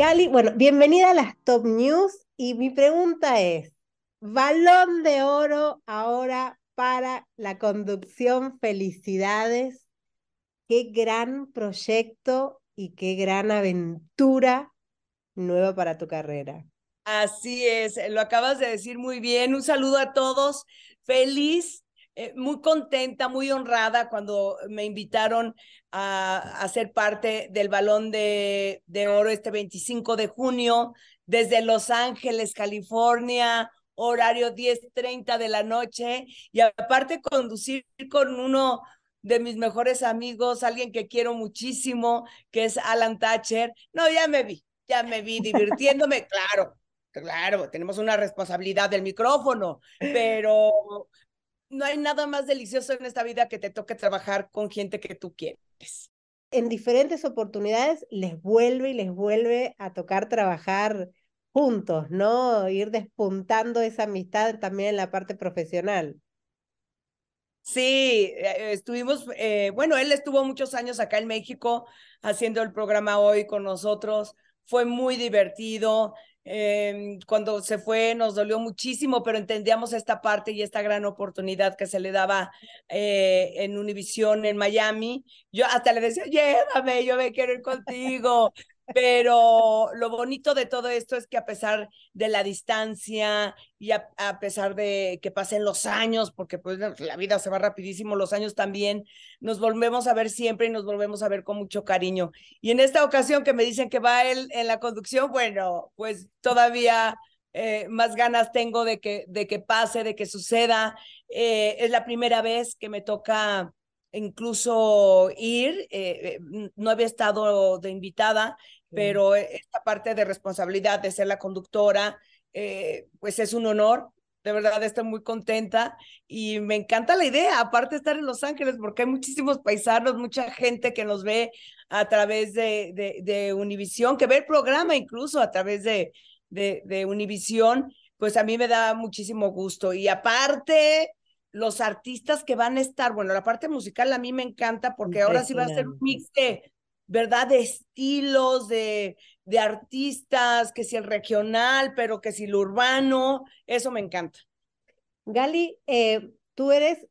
Gali, bueno, bienvenida a las Top News y mi pregunta es, balón de oro ahora para la conducción, felicidades, qué gran proyecto y qué gran aventura nueva para tu carrera. Así es, lo acabas de decir muy bien. Un saludo a todos. Feliz eh, muy contenta, muy honrada cuando me invitaron a, a ser parte del Balón de, de Oro este 25 de junio desde Los Ángeles, California, horario 10.30 de la noche y aparte conducir con uno de mis mejores amigos, alguien que quiero muchísimo, que es Alan Thatcher. No, ya me vi, ya me vi divirtiéndome, claro, claro, tenemos una responsabilidad del micrófono, pero, no hay nada más delicioso en esta vida que te toque trabajar con gente que tú quieres. En diferentes oportunidades les vuelve y les vuelve a tocar trabajar juntos, ¿no? Ir despuntando esa amistad también en la parte profesional. Sí, eh, estuvimos, eh, bueno, él estuvo muchos años acá en México haciendo el programa hoy con nosotros. Fue muy divertido. Em, cuando se fue nos dolió muchísimo, pero entendíamos esta parte y esta gran oportunidad que se le daba eh, en Univision en Miami. Yo hasta le decía, llévame, yo me quiero ir contigo. Pero lo bonito de todo esto es que a pesar de la distancia y a, pesar de que pasen los años, porque pues la vida se va rapidísimo, los años también, nos volvemos a ver siempre y nos volvemos a ver con mucho cariño. Y en esta ocasión que me dicen que va él en la conducción, bueno, pues todavía eh, más ganas tengo de que, de que pase, de que suceda. Eh, es la primera vez que me toca incluso ir, eh, no había estado de invitada pero e, esta parte de responsabilidad de ser la conductora, eh, pues es un honor. De verdad estoy muy contenta y me encanta la idea, aparte de estar en Los Ángeles, porque hay muchísimos paisanos, mucha gente que nos ve a través de, de, Univisión, que ve el programa incluso a través de, de, de Univisión, pues a mí me da muchísimo gusto. Y aparte, los artistas que van a estar, bueno, la parte musical a mí me encanta porque ahora sí va a ser un mix de ¿verdad? De estilos, de, de artistas, que si el regional, pero que si lo urbano, eso me encanta. Gali, eh, tú eres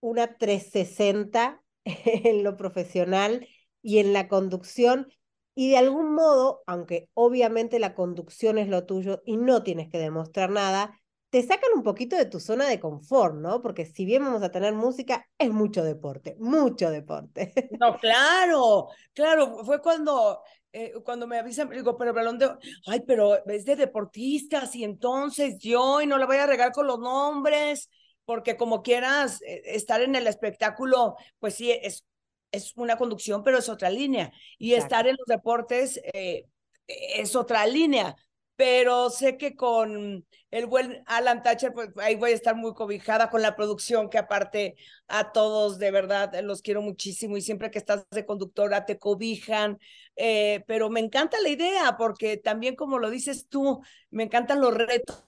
una 360 en lo profesional y en la conducción. Y de algún modo, aunque obviamente la conducción es lo tuyo y no tienes que demostrar nada, te sacan un poquito de tu zona de confort, ¿no? Porque si bien vamos a tener música, es mucho deporte, mucho deporte. No, claro, claro, fue cuando, eh, cuando me avisan, digo, pero balón de, ay, pero es de deportistas y entonces yo y no la voy a regar con los nombres, porque como quieras eh, estar en el espectáculo, pues sí, es, es una conducción, pero es otra línea. Y estar en los deportes eh, es otra línea pero sé que con el buen Alan Thatcher, pues ahí voy a estar muy cobijada con la producción, que aparte a todos de verdad los quiero muchísimo y siempre que estás de conductora te cobijan, eh, pero me encanta la idea porque también como lo dices tú, me encantan los retos,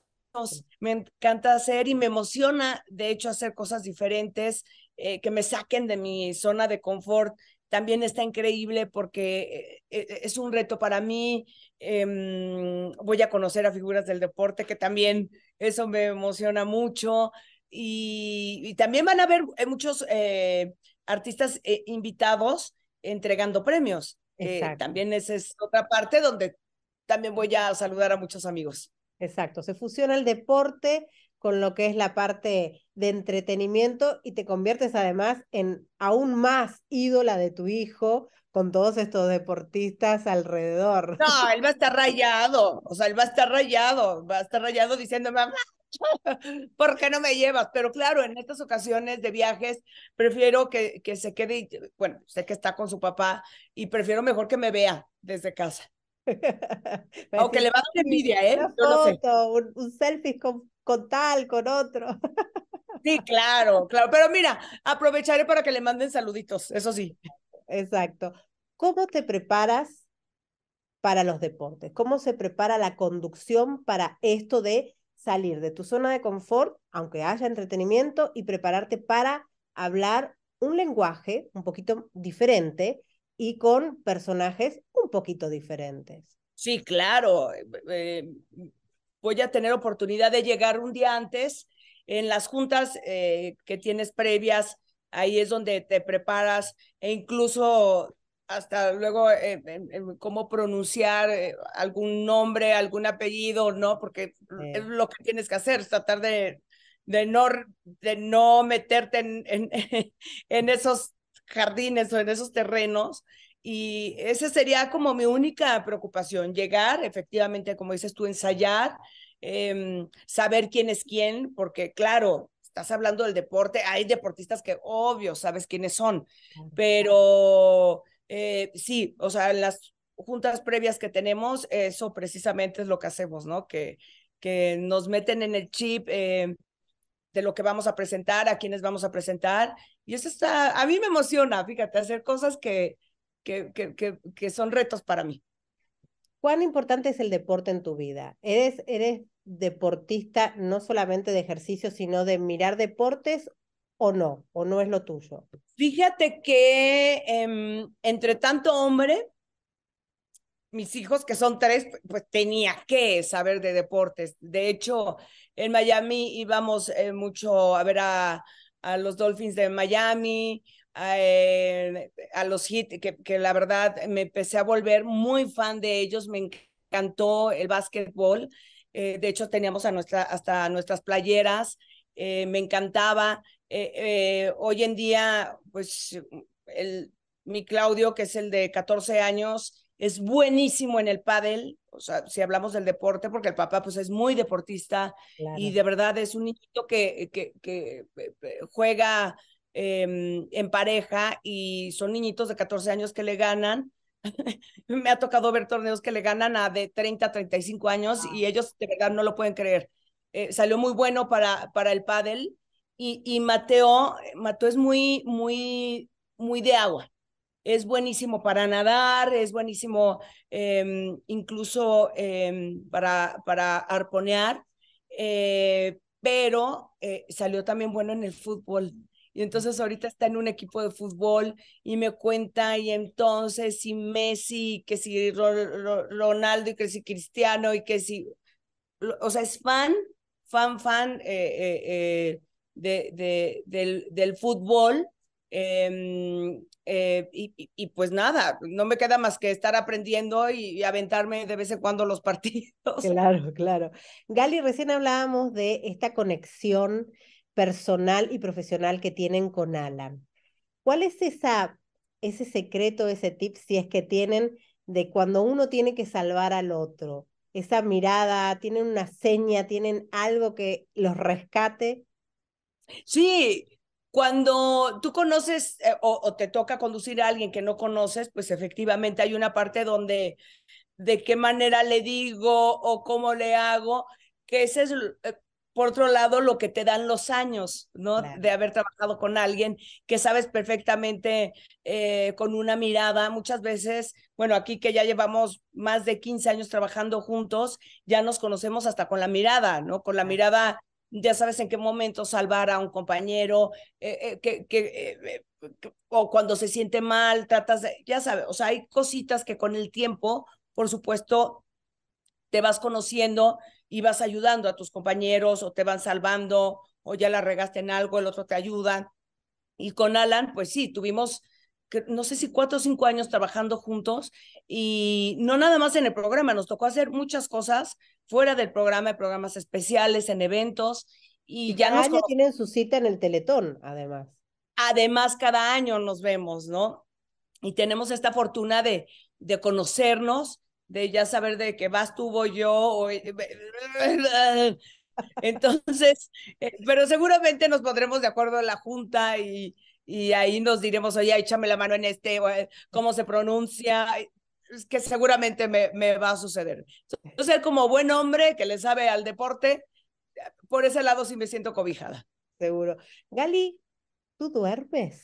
me encanta hacer y me emociona de hecho hacer cosas diferentes eh, que me saquen de mi zona de confort también está increíble porque eh, eh, es un reto para mí. Em, voy a conocer a figuras del deporte, que también eso me emociona mucho. Y, también van a haber eh, muchos artistas invitados entregando premios. también esa es otra parte donde también voy a saludar a muchos amigos. Exacto, se fusiona el deporte con lo que es la parte de entretenimiento y te conviertes además en aún más ídola de tu hijo con todos estos deportistas alrededor. No, él va a estar rayado, o sea, él va a estar rayado, va a estar rayado diciéndome, mamá, ¿por qué no me llevas? Pero claro, en estas ocasiones de viajes, prefiero que, que se quede, bueno, sé que está con su papá y prefiero mejor que me vea desde casa. Aunque le va a dar envidia, ¿eh? Una foto, un, un selfie con con tal, con otro. Sí, claro, claro. Pero mira, aprovecharé para que le manden saluditos, eso sí. Exacto. ¿Cómo te preparas para los deportes? ¿Cómo se prepara la conducción para esto de salir de tu zona de confort, aunque haya entretenimiento, y prepararte para hablar un lenguaje un poquito diferente y con personajes un poquito diferentes? Sí, claro. Eh, eh, voy a tener oportunidad de llegar un día antes en las juntas eh, que tienes previas, ahí es donde te preparas e incluso hasta luego eh, cómo pronunciar eh, algún nombre, algún apellido, ¿no? Porque es lo que tienes que hacer, tratar de, de, no, de no meterte en, en esos jardines o en esos terrenos y esa sería como mi única preocupación, llegar, efectivamente, como dices tú, ensayar, em, saber quién es quién, porque claro, estás hablando del deporte, hay deportistas que obvio sabes quiénes son, pero eh, sí, o sea, en las juntas previas que tenemos, eso precisamente es lo que hacemos, ¿no? Que, que nos meten en el chip. Em, de lo que vamos a presentar, a quiénes vamos a presentar. Y eso está, a mí me emociona, fíjate, hacer cosas que, que, que, son retos para mí. ¿Cuán importante es el deporte en tu vida? ¿Eres, ¿Eres deportista no solamente de ejercicio, sino de mirar deportes o no? ¿O no es lo tuyo? Fíjate que em, entre tanto hombre, mis hijos, que son tres, pues tenía que saber de deportes. De hecho, en Miami íbamos eh, mucho a ver a, a los Dolphins de Miami eh, a los hits, que, que la verdad me empecé a volver muy fan de ellos, me encantó el básquetbol, eh, de hecho teníamos a nuestra, hasta nuestras playeras, eh, me encantaba. hoy en día, pues el, mi Claudio, que es el de 14 años, es buenísimo en el pádel, o sea, si hablamos del deporte, porque el papá pues es muy deportista y de verdad es un niñito que, que juega Em, en pareja y son niñitos de 14 años que le ganan. Me ha tocado ver torneos que le ganan a de 30 a 35 años ah. y ellos de verdad no lo pueden creer. Eh, salió muy bueno para, para el pádel y, y Mateo, Mateo es muy, muy, muy de agua. Es buenísimo para nadar, es buenísimo em, incluso em, para, para arponear, eh, pero eh, salió también bueno en el fútbol y entonces ahorita está en un equipo de fútbol y me cuenta y entonces si Messi, que si Ronaldo y que si Cristiano y que si, o sea, es fan, fan, fan eh, eh, eh, de, de, del, del fútbol. Em, y, y, pues nada, no me queda más que estar aprendiendo y aventarme de vez en cuando los partidos. Claro, claro. Gali, recién hablábamos de esta conexión personal y profesional que tienen con Alan. ¿Cuál es esa, ese secreto, ese tip, si es que tienen, de cuando uno tiene que salvar al otro? Esa mirada, tienen una seña, tienen algo que los rescate. Sí, cuando tú conoces eh, o, te toca conducir a alguien que no conoces, pues efectivamente hay una parte donde de qué manera le digo o cómo le hago, que ese es eh, por otro lado, lo que te dan los años, ¿no? De haber trabajado con alguien que sabes perfectamente eh, con una mirada. Muchas veces, bueno, aquí que ya llevamos más de 15 años trabajando juntos, ya nos conocemos hasta con la mirada, ¿no? Con la mirada, ya sabes en qué momento salvar a un compañero, eh, eh, que o cuando se siente mal, tratas de, ya sabes, o sea, hay cositas que con el tiempo, por supuesto, te vas conociendo y vas ayudando a tus compañeros o te van salvando o ya la regaste en algo, el otro te ayuda. Y con Alan, pues sí, tuvimos, no sé si cuatro o cinco años trabajando juntos y no nada más en el programa, nos tocó hacer muchas cosas fuera del programa, en programas especiales, en eventos. Y, ya tienen su cita en el Teletón, además. Además, cada año nos vemos, ¿no? Y tenemos esta fortuna de, de conocernos de ya saber de qué vas tuvo yo. Eh, eh, entonces, eh, pero seguramente nos pondremos de acuerdo en la junta y, y ahí nos diremos, oye, échame la mano en este, cómo se pronuncia, que seguramente me, me va a suceder. Entonces, como buen hombre que le sabe al deporte, por ese lado sí me siento cobijada. Seguro. Gali, ¿tú duermes?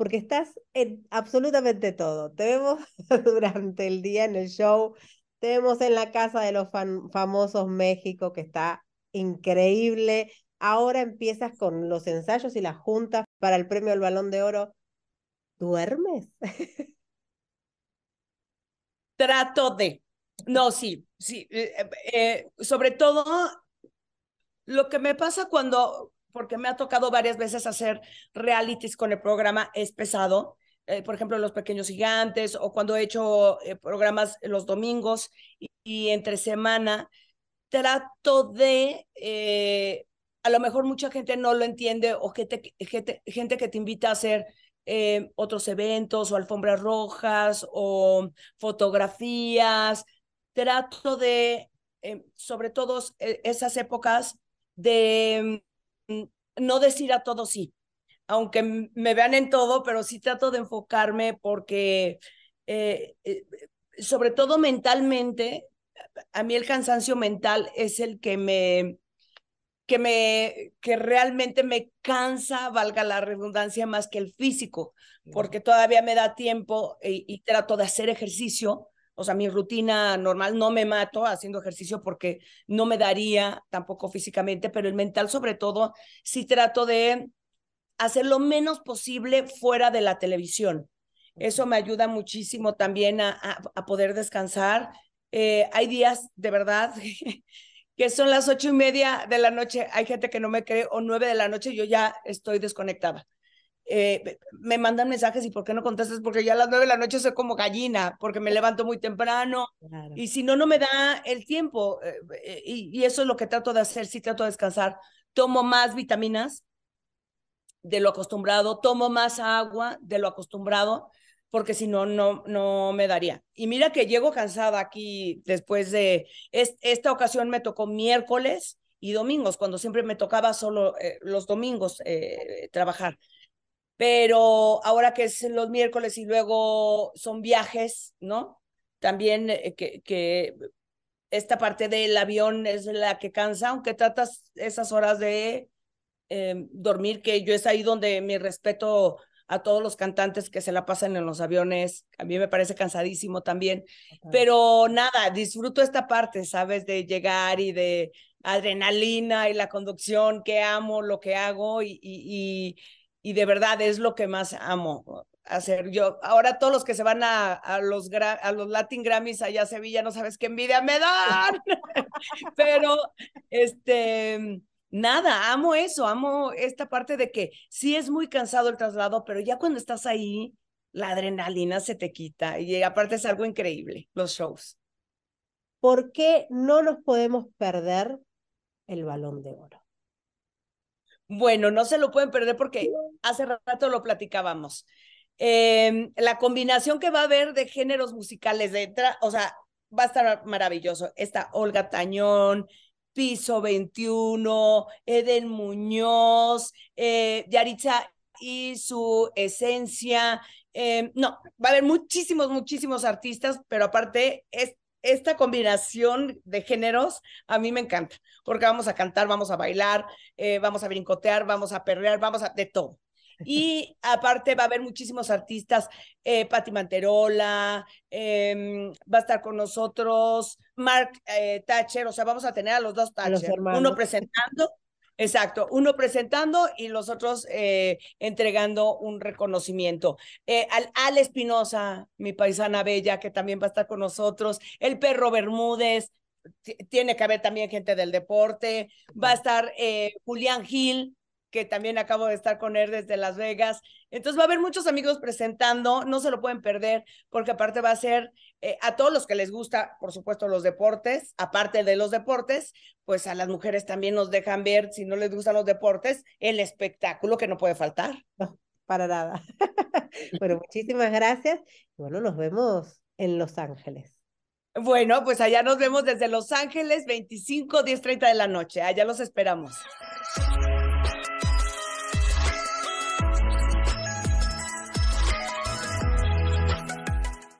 porque estás en absolutamente todo. Te vemos durante el día en el show, te vemos en la casa de los famosos México, que está increíble. Ahora empiezas con los ensayos y las juntas para el premio al Balón de Oro. ¿Duermes? Trato de. No, sí, sí. Eh, eh, eh, sobre todo, lo que me pasa cuando porque me ha tocado varias veces hacer realities con el programa, es pesado. Eh, por ejemplo, Los Pequeños Gigantes o cuando he hecho eh, programas los domingos y, entre semana, trato de, eh, a lo mejor mucha gente no lo entiende o gente, gente, gente que te invita a hacer otros eventos o alfombras rojas o fotografías, trato de, sobre todo e, esas épocas, de Mm, no decir a todo sí, aunque me vean en todo, pero sí trato de enfocarme porque eh, eh, sobre todo mentalmente, a mí el cansancio mental es el que me que me que realmente me cansa, valga la redundancia, más que el físico, porque todavía me da tiempo eh, y trato de hacer ejercicio, o sea, mi rutina normal, no me mato haciendo ejercicio porque no me daría tampoco físicamente, pero el mental sobre todo, si trato de hacer lo menos posible fuera de la televisión. Eso me ayuda muchísimo también a, poder descansar. Eh, hay días, de verdad, que son las ocho y media de la noche, hay gente que no me cree, o nueve de la noche, yo ya estoy desconectada. Eh, me mandan mensajes y ¿por qué no contestas? Porque ya a las nueve de la noche soy como gallina, porque me levanto muy temprano y si no, no me da el tiempo. Eh, eh, y, eso es lo que trato de hacer, si trato de descansar. Tomo más vitaminas de lo acostumbrado, tomo más agua de lo acostumbrado, porque si no, no, no me daría. Y mira que llego cansada aquí después de, esta ocasión me tocó miércoles y domingos, cuando siempre me tocaba solo los domingos trabajar pero ahora que es los miércoles y luego son viajes, ¿no? También eh, que, que esta parte del avión es la que cansa, aunque tratas esas horas de em, dormir, que yo es ahí donde mi respeto a todos los cantantes que se la pasan en los aviones, a mí me parece cansadísimo también, pero nada, disfruto esta parte, ¿sabes? De llegar y de adrenalina y la conducción que amo, lo que hago y y de verdad es lo que más amo hacer yo. Ahora todos los que se van a, los, a los Latin Grammys allá a Sevilla, no sabes qué envidia me dan, pero este, nada, amo eso, amo esta parte de que sí es muy cansado el traslado, pero ya cuando estás ahí, la adrenalina se te quita y aparte es algo increíble, los shows. ¿Por qué no nos podemos perder el balón de oro? Bueno, no se lo pueden perder porque hace rato lo platicábamos. Em, la combinación que va a haber de géneros musicales, de, o sea, va a estar maravilloso. Está Olga Tañón, Piso 21, Eden Muñoz, eh, Yaritza y su esencia. Em, no, va a haber muchísimos, muchísimos artistas, pero aparte es esta combinación de géneros a mí me encanta, porque vamos a cantar, vamos a bailar, eh, vamos a brincotear, vamos a perrear, vamos a de todo. Y aparte va a haber muchísimos artistas, eh, Patti Manterola, em, va a estar con nosotros Mark eh, Thatcher, o sea, vamos a tener a los dos Thatcher, uno presentando Exacto, uno presentando y los otros eh, entregando un reconocimiento. Eh, al Al Espinosa, mi paisana bella, que también va a estar con nosotros, el perro Bermúdez, tiene que haber también gente del deporte, va a estar eh, Julián Gil, que también acabo de estar con él desde Las Vegas. Entonces va a haber muchos amigos presentando, no se lo pueden perder, porque aparte va a ser eh, a todos los que les gusta, por supuesto, los deportes, aparte de los deportes, pues a las mujeres también nos dejan ver, si no les gustan los deportes, el espectáculo que no puede faltar. No, para nada. bueno, muchísimas gracias. Bueno, nos vemos en Los Ángeles. Bueno, pues allá nos vemos desde Los Ángeles, 25, 10, 30 de la noche. Allá los esperamos.